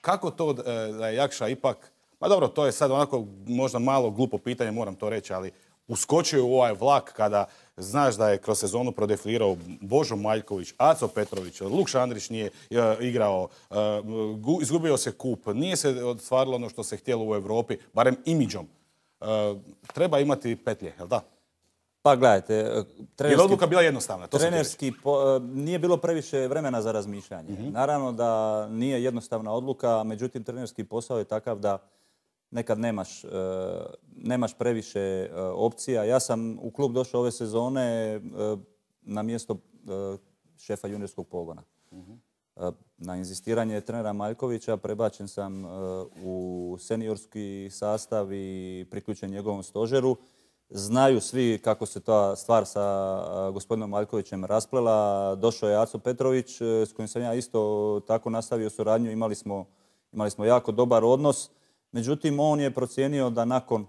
Kako to eh, da je Jakša ipak, pa dobro, to je sad onako možda malo glupo pitanje, moram to reći, ali uskočio u ovaj vlak kada znaš da je kroz sezonu prodefilirao Božo Maljković, Aco Petrović, Lukša Andrić nije eh, igrao, eh, izgubio se kup, nije se ostvarilo ono što se htjelo u Europi, barem imidžom. treba imati petlje, jel da? Pa gledajte, e, trenerski... odluka bila jednostavna? trenerski, e, nije bilo previše vremena za razmišljanje. Mhm. Naravno da nije jednostavna odluka, međutim trenerski posao je takav da nekad nemaš, e, nemaš previše opcija. Ja sam u klub došao ove sezone na mjesto šefa juniorskog pogona. Mhm. Na inzistiranje trenera Maljkovića prebačen sam u seniorski sastav i priključen njegovom stožeru. Znaju svi kako se ta stvar sa gospodinom Maljkovićem rasplela. Došao je Aco Petrović e, s kojim sam ja isto tako nastavio suradnju. Imali smo, imali smo jako dobar odnos. Međutim, on je procijenio da nakon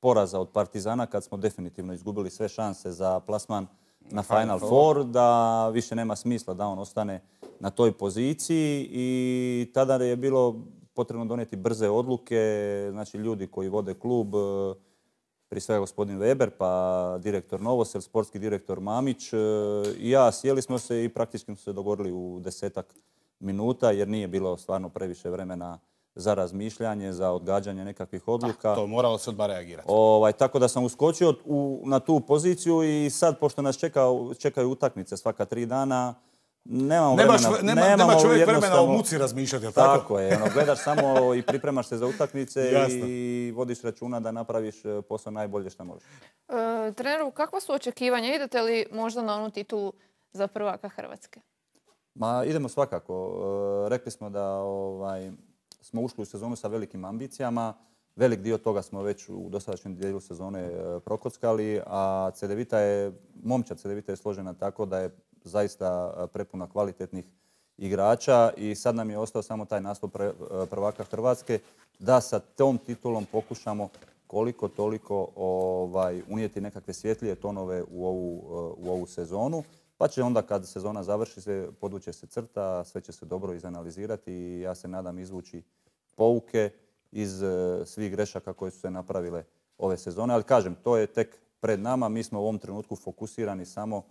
poraza od Partizana, kad smo definitivno izgubili sve šanse za plasman na Final Four, da više nema smisla da on ostane na toj poziciji i tada je bilo potrebno donijeti brze odluke, znači ljudi koji vode klub, e, prije svega gospodin Weber, pa direktor Novosel, sportski direktor Mamić e, i ja. Sjeli smo se i praktički smo se dogovorili u desetak minuta jer nije bilo stvarno previše vremena za razmišljanje, za odgađanje nekakvih odluka. to moralo se odmah reagirati. Ovaj, tako da sam uskočio na tu poziciju i sad, pošto nas čekaju utakmice svaka tri dana, Nemamo Nema, čovjek vremena o muci razmišljati, tako? Tako je, ono, gledaš samo i pripremaš se za utakmice i vodiš računa da napraviš e, posao najbolje što možeš. E, treneru, kakva su očekivanja? Idete li možda na onu titulu za prvaka Hrvatske? Ma, idemo svakako. E, rekli smo da ovaj, smo ušli u sezonu sa velikim ambicijama. Velik dio toga smo već u dosadašnjem dijelu sezone prokockali, a Cedevita je, momčad Cedevita je složena tako da je zaista prepuna kvalitetnih igrača i sad nam je ostao samo taj naslov prvaka Hrvatske da sa tom titulom pokušamo koliko toliko ovaj, unijeti nekakve svjetlije tonove u ovu, u ovu sezonu. Pa će onda kad sezona završi, se, poduće se crta, sve će se dobro izanalizirati i ja se nadam izvući pouke iz svih grešaka koje su se napravile ove sezone. Ali kažem, to je tek pred nama. Mi smo u ovom trenutku fokusirani samo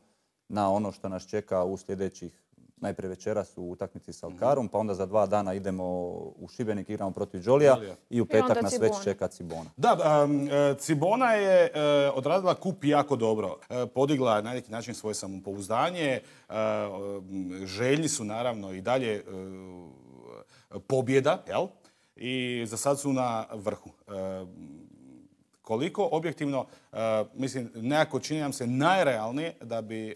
na ono što nas čeka u sljedećih najprije večeras u utakmici s Alkarom, mhm. pa onda za dva dana idemo u Šibenik, igramo protiv Đolija i u petak nas već čeka Cibona. Da, e, Cibona je e, odradila kup jako dobro. E, podigla na neki način svoje samopouzdanje. želji su naravno i dalje pobjeda, jel? I za sad su na vrhu koliko objektivno, e, mislim, nekako čini nam se najrealnije da bi e,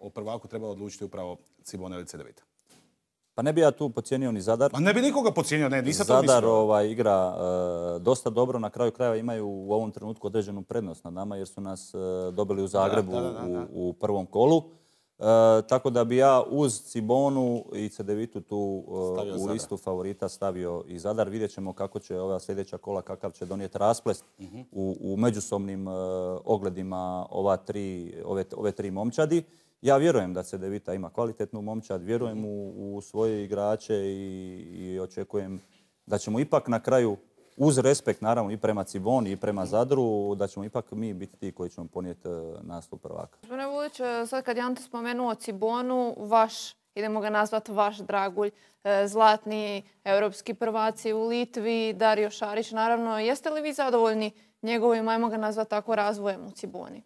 o prvaku trebalo odlučiti upravo Cibona ili Cedevita. Pa ne bi ja tu pocijenio ni Zadar. Pa ne bi nikoga pocijenio, ne, nisam to Zadar ovaj, igra e, dosta dobro, na kraju krajeva imaju u ovom trenutku određenu prednost nad nama jer su nas dobili u Zagrebu u prvom kolu. E, tako da bi ja uz Cibonu i Cedevitu tu e, u listu favorita stavio i Zadar. Vidjet ćemo kako će ova sljedeća kola, kakav će donijeti rasplest mhm. u, međusobnim e, ogledima ova ove, tri momčadi. Ja vjerujem da Cedevita ima kvalitetnu momčad, vjerujem mhm. u, svoje igrače i očekujem da ćemo ipak na kraju uz respekt naravno i prema Ciboni i prema Zadru, da ćemo ipak mi biti ti koji ćemo ponijeti e, naslov prvaka. Gospodine e, sad kad je Ante spomenuo Cibonu, vaš, idemo ga nazvati vaš dragulj, e, zlatni europski prvaci u Litvi, Dario Šarić, naravno, jeste li vi zadovoljni njegovim, ajmo ga nazvati tako, razvojem u Ciboni?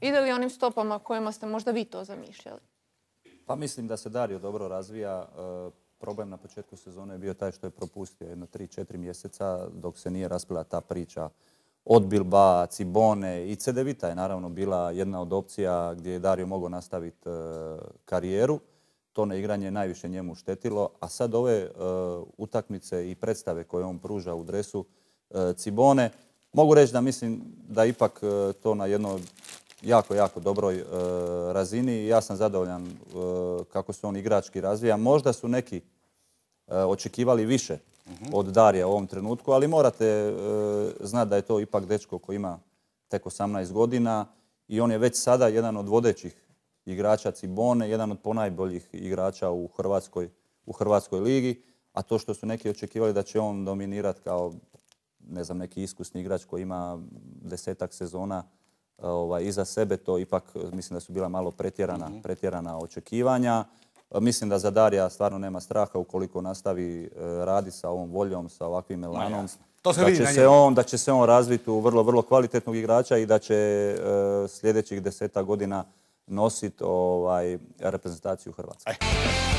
Ide li onim stopama kojima ste možda vi to zamišljali? Pa mislim da se Dario dobro razvija Problem na početku sezone je bio taj što je propustio jedno 3-4 mjeseca dok se nije raspila ta priča Odbilba, Cibone i Cedevita je naravno bila jedna od opcija gdje je Dario mogao nastaviti e, karijeru. To na igranje najviše njemu štetilo, a sad ove e, utakmice i predstave koje on pruža u dresu e, Cibone, mogu reći da mislim da ipak to na jednoj jako, jako dobroj razini. Ja sam zadovoljan kako se on igrački razvija. Možda su neki Eh, očekivali više od Darija u ovom trenutku, ali morate eh, znati da je to ipak dečko koji ima tek 18 godina i on je već sada jedan od vodećih igrača Cibone, jedan od ponajboljih igrača u Hrvatskoj, u Hrvatskoj ligi, a to što su neki očekivali da će on dominirati kao ne znam, neki iskusni igrač koji ima desetak sezona eh, ovaj, iza sebe, to ipak mislim da su bila malo pretjerana, mhm. pretjerana očekivanja. Pa mislim da za Darija stvarno nema straha ukoliko nastavi e, radi sa ovom voljom, sa ovakvim elanom. da, će se on, razviti u vrlo, vrlo kvalitetnog igrača i da će e, sljedećih deseta godina nositi ovaj, reprezentaciju Hrvatske.